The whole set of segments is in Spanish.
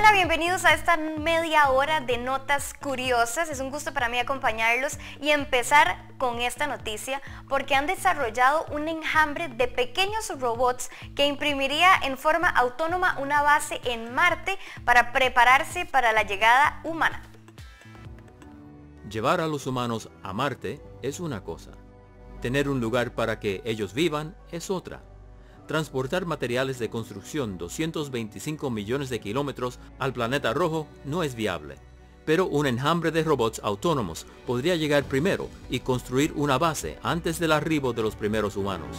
hola, bienvenidos a esta media hora de notas curiosas. Es un gusto para mí acompañarlos y empezar con esta noticia porque han desarrollado un enjambre de pequeños robots que imprimiría en forma autónoma una base en Marte para prepararse para la llegada humana. Llevar a los humanos a Marte es una cosa. Tener un lugar para que ellos vivan es otra transportar materiales de construcción 225 millones de kilómetros al planeta rojo no es viable. Pero un enjambre de robots autónomos podría llegar primero y construir una base antes del arribo de los primeros humanos.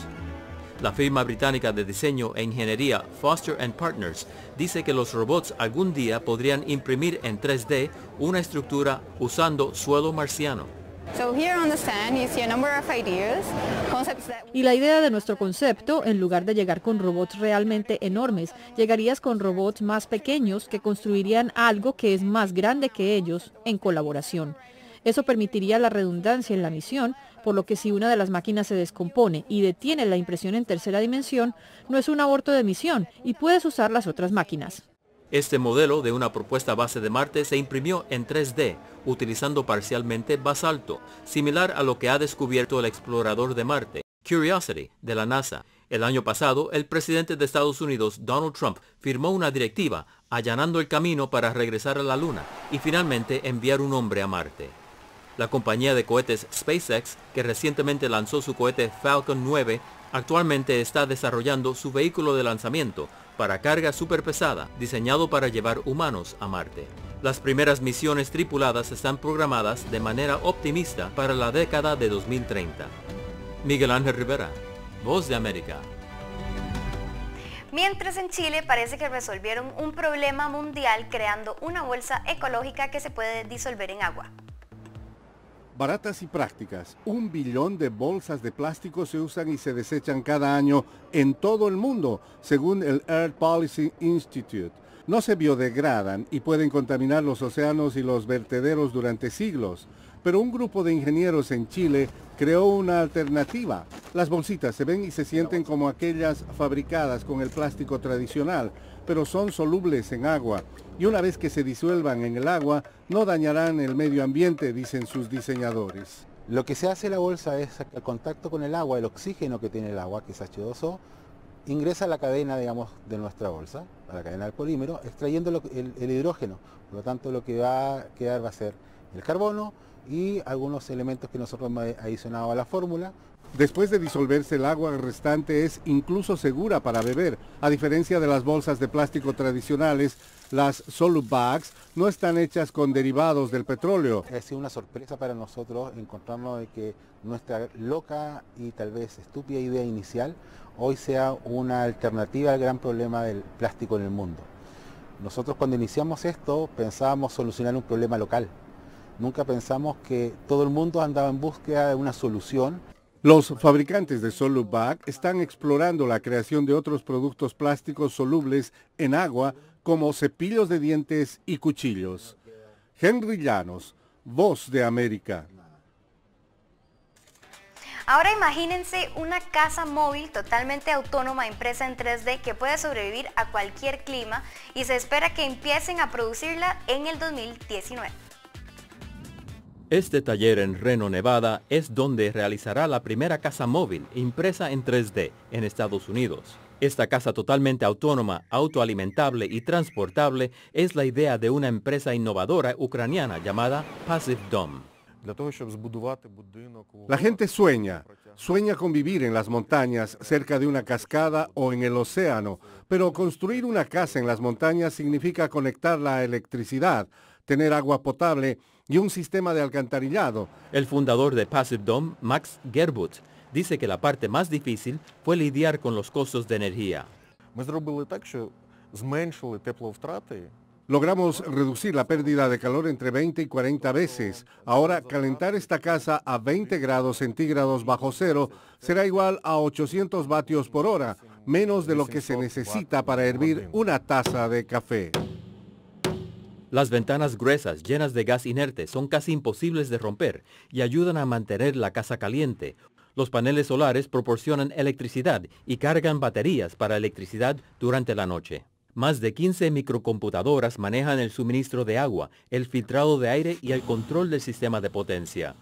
La firma británica de diseño e ingeniería Foster ⁇ Partners dice que los robots algún día podrían imprimir en 3D una estructura usando suelo marciano. Y la idea de nuestro concepto, en lugar de llegar con robots realmente enormes, llegarías con robots más pequeños que construirían algo que es más grande que ellos en colaboración. Eso permitiría la redundancia en la misión, por lo que si una de las máquinas se descompone y detiene la impresión en tercera dimensión, no es un aborto de misión y puedes usar las otras máquinas. Este modelo de una propuesta base de Marte se imprimió en 3D, utilizando parcialmente basalto, similar a lo que ha descubierto el explorador de Marte, Curiosity, de la NASA. El año pasado, el presidente de Estados Unidos, Donald Trump, firmó una directiva allanando el camino para regresar a la Luna y finalmente enviar un hombre a Marte. La compañía de cohetes SpaceX, que recientemente lanzó su cohete Falcon 9, actualmente está desarrollando su vehículo de lanzamiento, para carga superpesada, diseñado para llevar humanos a Marte. Las primeras misiones tripuladas están programadas de manera optimista para la década de 2030. Miguel Ángel Rivera, Voz de América. Mientras en Chile parece que resolvieron un problema mundial creando una bolsa ecológica que se puede disolver en agua. Baratas y prácticas. Un billón de bolsas de plástico se usan y se desechan cada año en todo el mundo, según el Earth Policy Institute. No se biodegradan y pueden contaminar los océanos y los vertederos durante siglos. Pero un grupo de ingenieros en Chile creó una alternativa. Las bolsitas se ven y se sienten como aquellas fabricadas con el plástico tradicional, pero son solubles en agua. Y una vez que se disuelvan en el agua, no dañarán el medio ambiente, dicen sus diseñadores. Lo que se hace la bolsa es al contacto con el agua, el oxígeno que tiene el agua, que es H2O, ingresa a la cadena, digamos, de nuestra bolsa, a la cadena del polímero, extrayendo el, el, hidrógeno. Por lo tanto, lo que va a quedar va a ser el carbono y algunos elementos que nosotros hemos adicionado a la fórmula. Después de disolverse el agua restante es incluso segura para beber, a diferencia de las bolsas de plástico tradicionales las solubags no están hechas con derivados del petróleo. Ha sido una sorpresa para nosotros encontrarnos de que nuestra loca y tal vez estúpida idea inicial hoy sea una alternativa al gran problema del plástico en el mundo. Nosotros cuando iniciamos esto pensábamos solucionar un problema local. Nunca pensamos que todo el mundo andaba en búsqueda de una solución. Los fabricantes de Solubag están explorando la creación de otros productos plásticos solubles en agua como cepillos de dientes y cuchillos. Henry Llanos, Voz de América. Ahora imagínense una casa móvil totalmente autónoma impresa en 3D que puede sobrevivir a cualquier clima y se espera que empiecen a producirla en el 2019. Este taller en Reno, Nevada, es donde realizará la primera casa móvil impresa en 3D en Estados Unidos. Esta casa totalmente autónoma, autoalimentable y transportable es la idea de una empresa innovadora ucraniana llamada Passive Dom. La gente sueña, sueña con vivir en las montañas, cerca de una cascada o en el océano, pero construir una casa en las montañas significa conectar la electricidad, tener agua potable y un sistema de alcantarillado. El fundador de Passive Dom, Max Gerbut, dice que la parte más difícil fue lidiar con los costos de energía. Logramos reducir la pérdida de calor entre 20 y 40 veces. Ahora, calentar esta casa a 20 grados centígrados bajo cero será igual a 800 vatios por hora, menos de lo que se necesita para hervir una taza de café. Las ventanas gruesas llenas de gas inerte son casi imposibles de romper y ayudan a mantener la casa caliente, los paneles solares proporcionan electricidad y cargan baterías para electricidad durante la noche. Más de 15 microcomputadoras manejan el suministro de agua, el filtrado de aire y el control del sistema de potencia.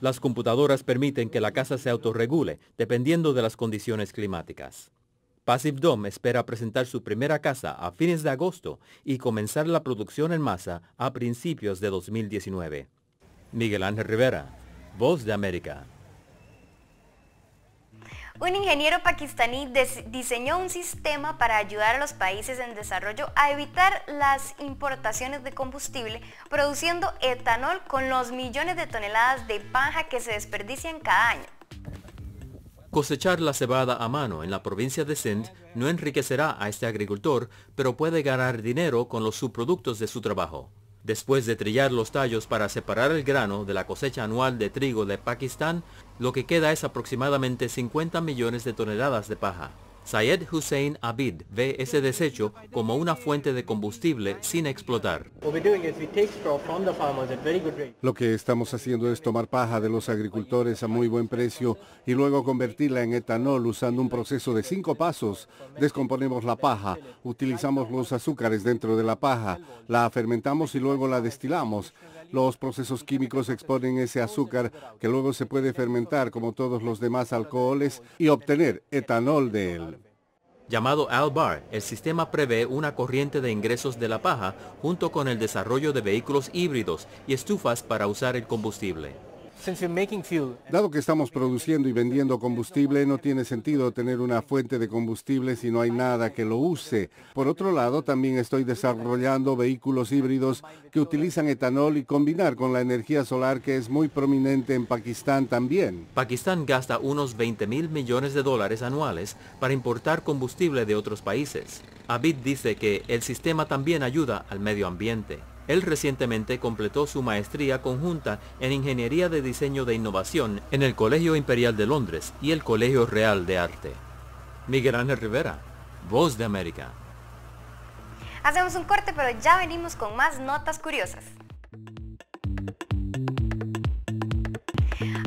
Las computadoras permiten que la casa se autorregule dependiendo de las condiciones climáticas. Passive Dome espera presentar su primera casa a fines de agosto y comenzar la producción en masa a principios de 2019. Miguel Ángel Rivera, Voz de América. Un ingeniero pakistaní diseñó un sistema para ayudar a los países en desarrollo a evitar las importaciones de combustible, produciendo etanol con los millones de toneladas de paja que se desperdician cada año. Cosechar la cebada a mano en la provincia de Sindh no enriquecerá a este agricultor, pero puede ganar dinero con los subproductos de su trabajo. Después de trillar los tallos para separar el grano de la cosecha anual de trigo de Pakistán, lo que queda es aproximadamente 50 millones de toneladas de paja. Sayed Hussein Abid ve ese desecho como una fuente de combustible sin explotar. Lo que estamos haciendo es tomar paja de los agricultores a muy buen precio y luego convertirla en etanol usando un proceso de cinco pasos. Descomponemos la paja, utilizamos los azúcares dentro de la paja, la fermentamos y luego la destilamos. Los procesos químicos exponen ese azúcar que luego se puede fermentar como todos los demás alcoholes y obtener etanol de él. Llamado ALBAR, el sistema prevé una corriente de ingresos de la paja junto con el desarrollo de vehículos híbridos y estufas para usar el combustible. Dado que estamos produciendo y vendiendo combustible, no tiene sentido tener una fuente de combustible si no hay nada que lo use. Por otro lado, también estoy desarrollando vehículos híbridos que utilizan etanol y combinar con la energía solar que es muy prominente en Pakistán también. Pakistán gasta unos 20 mil millones de dólares anuales para importar combustible de otros países. Avid dice que el sistema también ayuda al medio ambiente. Él recientemente completó su maestría conjunta en Ingeniería de Diseño de Innovación en el Colegio Imperial de Londres y el Colegio Real de Arte. Miguel Ángel Rivera, Voz de América. Hacemos un corte, pero ya venimos con más notas curiosas.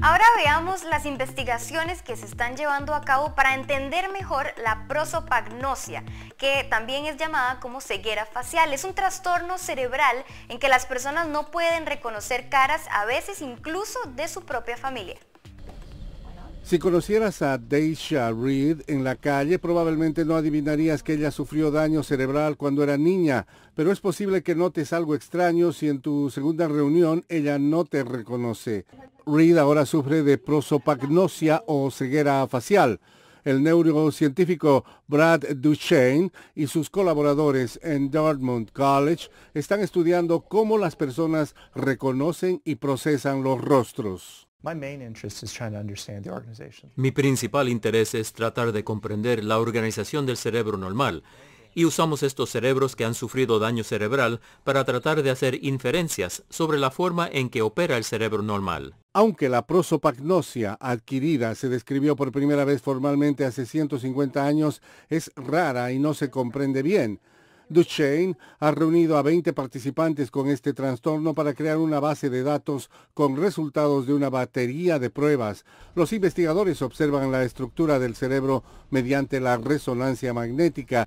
Ahora veamos las investigaciones que se están llevando a cabo para entender mejor la prosopagnosia, que también es llamada como ceguera facial. Es un trastorno cerebral en que las personas no pueden reconocer caras, a veces incluso de su propia familia. Si conocieras a Deisha Reed en la calle, probablemente no adivinarías que ella sufrió daño cerebral cuando era niña, pero es posible que notes algo extraño si en tu segunda reunión ella no te reconoce. Reed ahora sufre de prosopagnosia o ceguera facial. El neurocientífico Brad Duchesne y sus colaboradores en Dartmouth College están estudiando cómo las personas reconocen y procesan los rostros. Mi principal interés es tratar de comprender la organización del cerebro normal y usamos estos cerebros que han sufrido daño cerebral para tratar de hacer inferencias sobre la forma en que opera el cerebro normal. Aunque la prosopagnosia adquirida se describió por primera vez formalmente hace 150 años, es rara y no se comprende bien. Duchesne ha reunido a 20 participantes con este trastorno para crear una base de datos con resultados de una batería de pruebas. Los investigadores observan la estructura del cerebro mediante la resonancia magnética.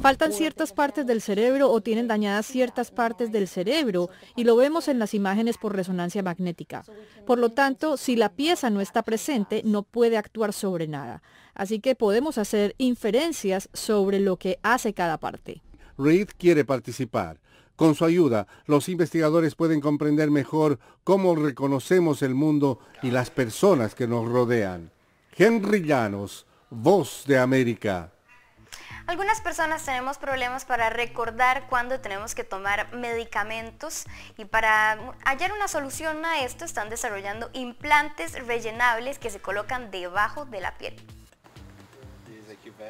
Faltan ciertas partes del cerebro o tienen dañadas ciertas partes del cerebro y lo vemos en las imágenes por resonancia magnética. Por lo tanto, si la pieza no está presente, no puede actuar sobre nada así que podemos hacer inferencias sobre lo que hace cada parte. Reed quiere participar. Con su ayuda, los investigadores pueden comprender mejor cómo reconocemos el mundo y las personas que nos rodean. Henry Llanos, Voz de América. Algunas personas tenemos problemas para recordar cuándo tenemos que tomar medicamentos y para hallar una solución a esto están desarrollando implantes rellenables que se colocan debajo de la piel.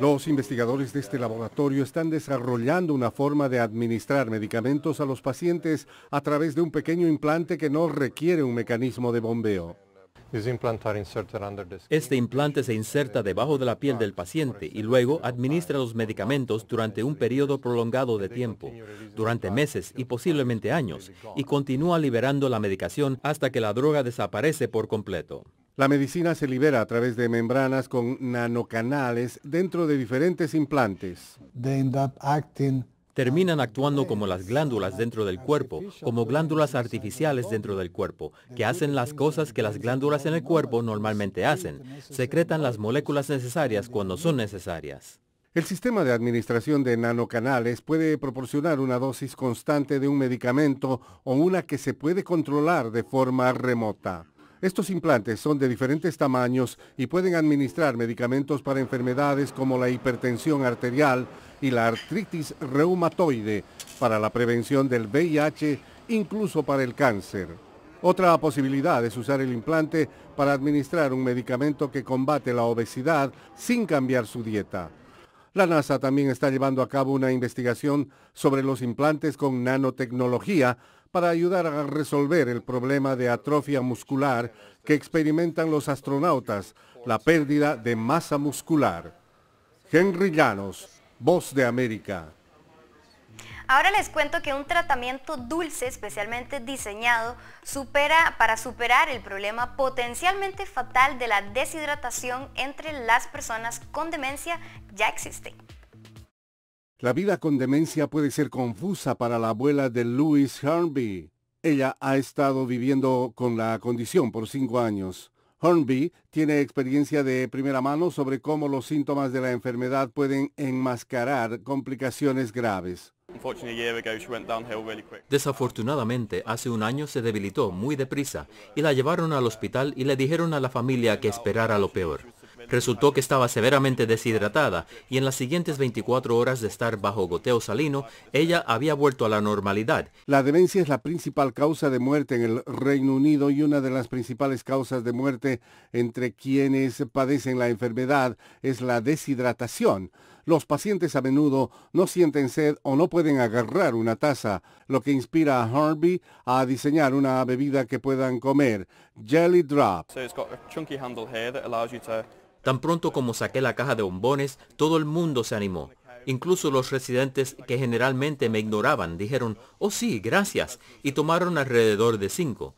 Los investigadores de este laboratorio están desarrollando una forma de administrar medicamentos a los pacientes a través de un pequeño implante que no requiere un mecanismo de bombeo. Este implante se inserta debajo de la piel del paciente y luego administra los medicamentos durante un periodo prolongado de tiempo, durante meses y posiblemente años, y continúa liberando la medicación hasta que la droga desaparece por completo. La medicina se libera a través de membranas con nanocanales dentro de diferentes implantes. terminan actuando como las glándulas dentro del cuerpo, como glándulas artificiales dentro del cuerpo, que hacen las cosas que las glándulas en el cuerpo normalmente hacen, secretan las moléculas necesarias cuando son necesarias. El sistema de administración de nanocanales puede proporcionar una dosis constante de un medicamento o una que se puede controlar de forma remota. Estos implantes son de diferentes tamaños y pueden administrar medicamentos para enfermedades como la hipertensión arterial y la artritis reumatoide, para la prevención del VIH, incluso para el cáncer. Otra posibilidad es usar el implante para administrar un medicamento que combate la obesidad sin cambiar su dieta. La NASA también está llevando a cabo una investigación sobre los implantes con nanotecnología para ayudar a resolver el problema de atrofia muscular que experimentan los astronautas, la pérdida de masa muscular. Henry Llanos, Voz de América. Ahora les cuento que un tratamiento dulce especialmente diseñado supera, para superar el problema potencialmente fatal de la deshidratación entre las personas con demencia ya existe. La vida con demencia puede ser confusa para la abuela de Louis Hornby. Ella ha estado viviendo con la condición por cinco años. Hornby tiene experiencia de primera mano sobre cómo los síntomas de la enfermedad pueden enmascarar complicaciones graves. Desafortunadamente, hace un año se debilitó muy deprisa y la llevaron al hospital y le dijeron a la familia que esperara lo peor. Resultó que estaba severamente deshidratada y en las siguientes 24 horas de estar bajo goteo salino, ella había vuelto a la normalidad. La demencia es la principal causa de muerte en el Reino Unido y una de las principales causas de muerte entre quienes padecen la enfermedad es la deshidratación. Los pacientes a menudo no sienten sed o no pueden agarrar una taza, lo que inspira a Harvey a diseñar una bebida que puedan comer, Jelly Drop. Tan pronto como saqué la caja de bombones, todo el mundo se animó. Incluso los residentes que generalmente me ignoraban dijeron, oh sí, gracias, y tomaron alrededor de cinco.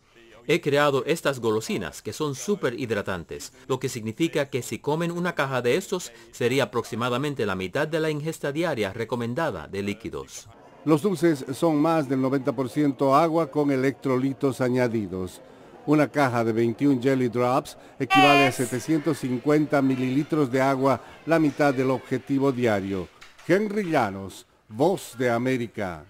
He creado estas golosinas que son súper hidratantes, lo que significa que si comen una caja de estos sería aproximadamente la mitad de la ingesta diaria recomendada de líquidos. Los dulces son más del 90% agua con electrolitos añadidos. Una caja de 21 jelly drops equivale a 750 mililitros de agua, la mitad del objetivo diario. Henry Llanos, Voz de América.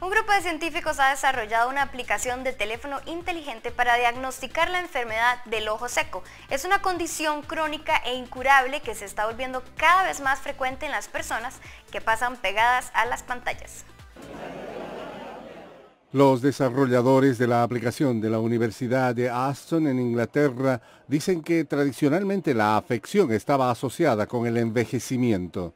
Un grupo de científicos ha desarrollado una aplicación de teléfono inteligente para diagnosticar la enfermedad del ojo seco. Es una condición crónica e incurable que se está volviendo cada vez más frecuente en las personas que pasan pegadas a las pantallas. Los desarrolladores de la aplicación de la Universidad de Aston en Inglaterra dicen que tradicionalmente la afección estaba asociada con el envejecimiento.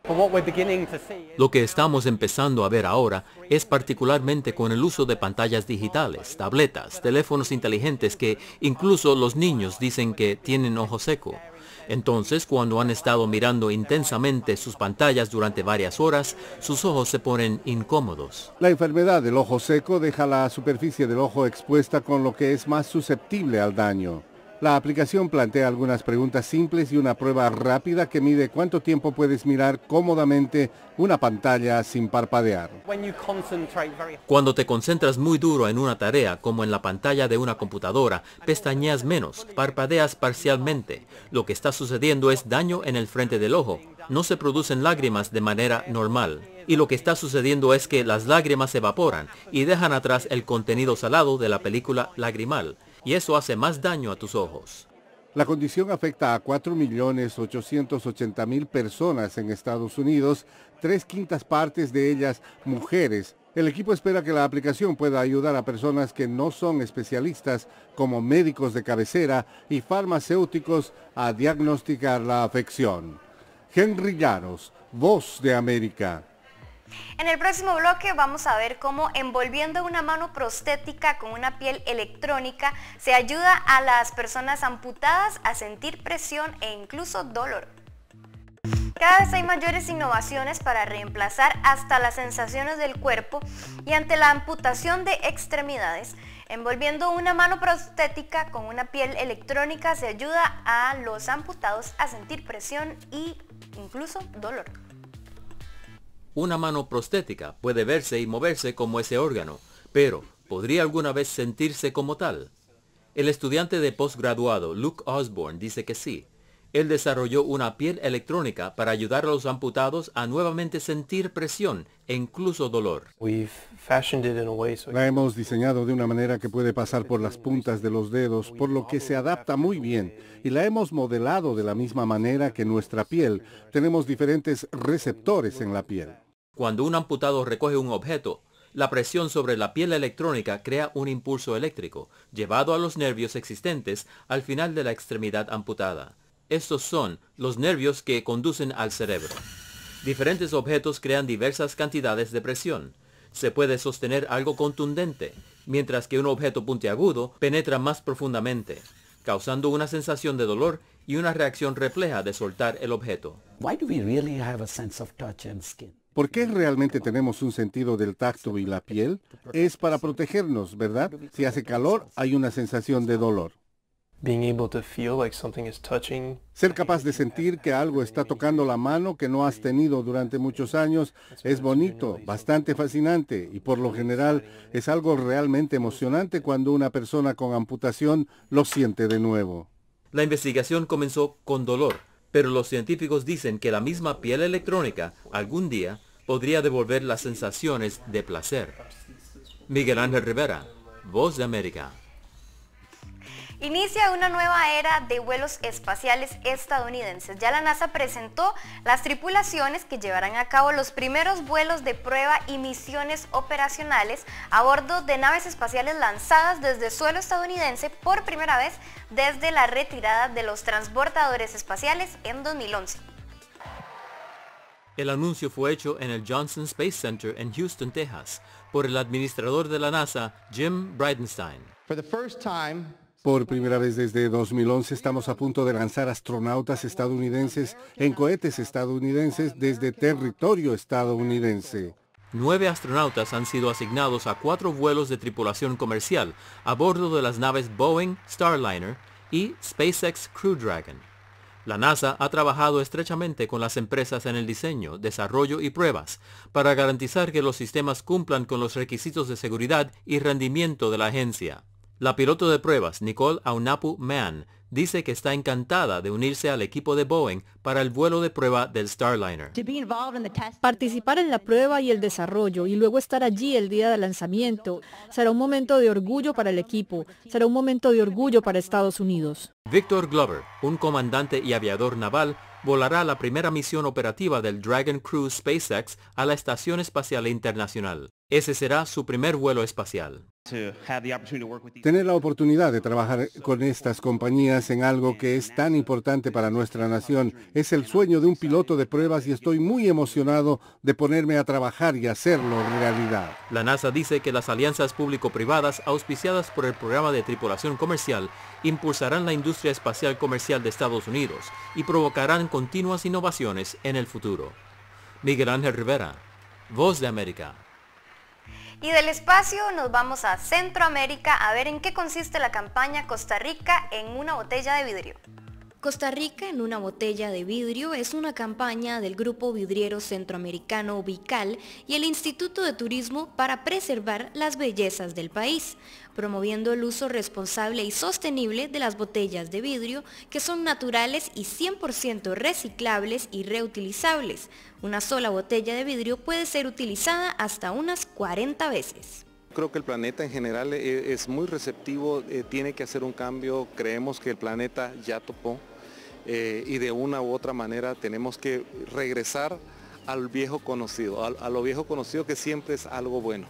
Lo que estamos empezando a ver ahora es particularmente con el uso de pantallas digitales, tabletas, teléfonos inteligentes que incluso los niños dicen que tienen ojo seco. Entonces, cuando han estado mirando intensamente sus pantallas durante varias horas, sus ojos se ponen incómodos. La enfermedad del ojo seco deja la superficie del ojo expuesta con lo que es más susceptible al daño. La aplicación plantea algunas preguntas simples y una prueba rápida que mide cuánto tiempo puedes mirar cómodamente una pantalla sin parpadear. Cuando te concentras muy duro en una tarea, como en la pantalla de una computadora, pestañeas menos, parpadeas parcialmente. Lo que está sucediendo es daño en el frente del ojo. No se producen lágrimas de manera normal y lo que está sucediendo es que las lágrimas evaporan y dejan atrás el contenido salado de la película lagrimal y eso hace más daño a tus ojos. La condición afecta a 4.880.000 personas en Estados Unidos, tres quintas partes de ellas mujeres. El equipo espera que la aplicación pueda ayudar a personas que no son especialistas, como médicos de cabecera y farmacéuticos, a diagnosticar la afección. Henry Llanos, Voz de América. En el próximo bloque vamos a ver cómo envolviendo una mano prostética con una piel electrónica se ayuda a las personas amputadas a sentir presión e incluso dolor. Cada vez hay mayores innovaciones para reemplazar hasta las sensaciones del cuerpo y ante la amputación de extremidades, envolviendo una mano prostética con una piel electrónica se ayuda a los amputados a sentir presión e incluso dolor. Una mano prostética puede verse y moverse como ese órgano, pero ¿podría alguna vez sentirse como tal? El estudiante de posgraduado Luke Osborne dice que sí. Él desarrolló una piel electrónica para ayudar a los amputados a nuevamente sentir presión e incluso dolor. La hemos diseñado de una manera que puede pasar por las puntas de los dedos, por lo que se adapta muy bien, y la hemos modelado de la misma manera que nuestra piel. Tenemos diferentes receptores en la piel. Cuando un amputado recoge un objeto, la presión sobre la piel electrónica crea un impulso eléctrico, llevado a los nervios existentes al final de la extremidad amputada. Estos son los nervios que conducen al cerebro. Diferentes objetos crean diversas cantidades de presión. Se puede sostener algo contundente, mientras que un objeto puntiagudo penetra más profundamente, causando una sensación de dolor y una reacción refleja de soltar el objeto. ¿Por qué realmente tenemos un sentido del tacto y la piel? Es para protegernos, ¿verdad? Si hace calor, hay una sensación de dolor. Ser capaz de sentir que algo está tocando la mano que no has tenido durante muchos años es bonito, bastante fascinante y por lo general es algo realmente emocionante cuando una persona con amputación lo siente de nuevo. La investigación comenzó con dolor, pero los científicos dicen que la misma piel electrónica algún día podría devolver las sensaciones de placer. Miguel Ángel Rivera, Voz de América. Inicia una nueva era de vuelos espaciales estadounidenses. Ya la NASA presentó las tripulaciones que llevarán a cabo los primeros vuelos de prueba y misiones operacionales a bordo de naves espaciales lanzadas desde suelo estadounidense por primera vez desde la retirada de los transportadores espaciales en 2011. El anuncio fue hecho en el Johnson Space Center en Houston, Texas, por el administrador de la NASA, Jim Bridenstine. Por primera vez desde 2011 estamos a punto de lanzar astronautas estadounidenses en cohetes estadounidenses desde territorio estadounidense. Nueve astronautas han sido asignados a cuatro vuelos de tripulación comercial a bordo de las naves Boeing Starliner y SpaceX Crew Dragon. La NASA ha trabajado estrechamente con las empresas en el diseño, desarrollo y pruebas para garantizar que los sistemas cumplan con los requisitos de seguridad y rendimiento de la agencia. La piloto de pruebas, Nicole Aunapu Mann, dice que está encantada de unirse al equipo de Boeing para el vuelo de prueba del Starliner. Participar en la prueba y el desarrollo y luego estar allí el día del lanzamiento será un momento de orgullo para el equipo, será un momento de orgullo para Estados Unidos. Victor Glover, un comandante y aviador naval, volará la primera misión operativa del Dragon Cruise SpaceX a la Estación Espacial Internacional. Ese será su primer vuelo espacial. Tener la oportunidad de trabajar con estas compañías en algo que es tan uh, importante para nuestra nación es el sueño de un piloto de pruebas y estoy muy emocionado de ponerme a trabajar y hacerlo realidad. La NASA dice que las alianzas público-privadas auspiciadas por el programa de tripulación comercial impulsarán la industria espacial comercial de Estados Unidos y provocarán continuas innovaciones en el futuro. Miguel Ángel Rivera, Voz de América. Y del espacio nos vamos a Centroamérica a ver en qué consiste la campaña Costa Rica en una botella de vidrio. Costa Rica en una botella de vidrio es una campaña del Grupo Vidriero Centroamericano Vical y el Instituto de Turismo para preservar las bellezas del país, promoviendo el uso responsable y sostenible de las botellas de vidrio que son naturales y 100% reciclables y reutilizables. Una sola botella de vidrio puede ser utilizada hasta unas 40 veces. Creo que el planeta en general eh, es muy receptivo, eh, tiene que hacer un cambio, creemos que el planeta ya topó eh, y de una u otra manera tenemos que regresar al viejo conocido, a, lo viejo conocido que siempre es algo bueno,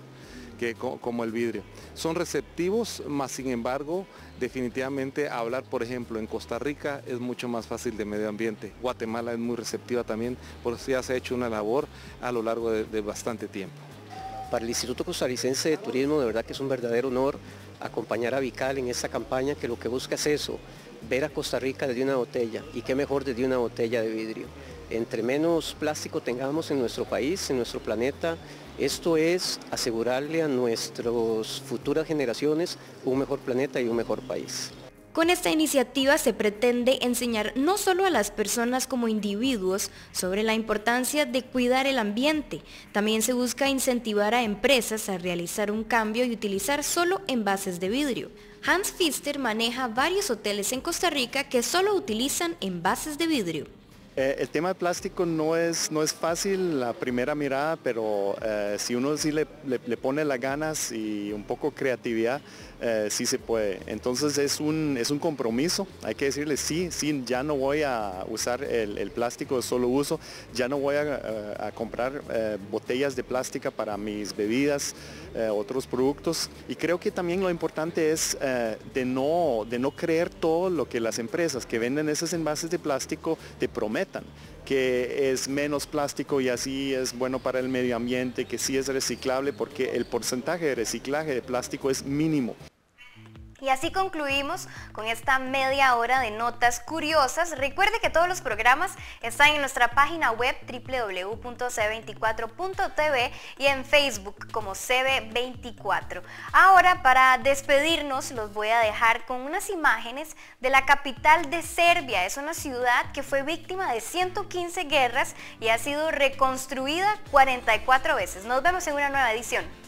como el vidrio. Son receptivos, más sin embargo, definitivamente hablar, por ejemplo, en Costa Rica es mucho más fácil de medio ambiente. Guatemala es muy receptiva también, por eso ya se ha hecho una labor a lo largo de, bastante tiempo. Para el Instituto Costarricense de Turismo, de verdad que es un verdadero honor acompañar a Vical en esta campaña que lo que busca es eso, ver a Costa Rica desde una botella y qué mejor desde una botella de vidrio. Entre menos plástico tengamos en nuestro país, en nuestro planeta, esto es asegurarle a nuestras futuras generaciones un mejor planeta y un mejor país. Con esta iniciativa se pretende enseñar no solo a las personas como individuos sobre la importancia de cuidar el ambiente, también se busca incentivar a empresas a realizar un cambio y utilizar solo envases de vidrio. Hans Pfister maneja varios hoteles en Costa Rica que solo utilizan envases de vidrio. Eh, el tema de plástico no es, no es fácil la primera mirada, pero eh, si uno sí le, le pone las ganas y un poco creatividad, eh, sí se puede. Entonces es un, compromiso, hay que decirle sí, sí, ya no voy a usar el, plástico de solo uso, ya no voy a, eh, comprar eh, botellas de plástica para mis bebidas, otros productos. Y creo que también lo importante es de, no, de no creer todo lo que las empresas que venden esos envases de plástico te prometan que es menos plástico y así es bueno para el medio ambiente, que sí es reciclable porque el porcentaje de reciclaje de plástico es mínimo. Y así concluimos con esta media hora de notas curiosas. Recuerde que todos los programas están en nuestra página web www.c24.tv y en Facebook como CB24. Ahora para despedirnos los voy a dejar con unas imágenes de la capital de Serbia. Es una ciudad que fue víctima de 115 guerras y ha sido reconstruida 44 veces. Nos vemos en una nueva edición.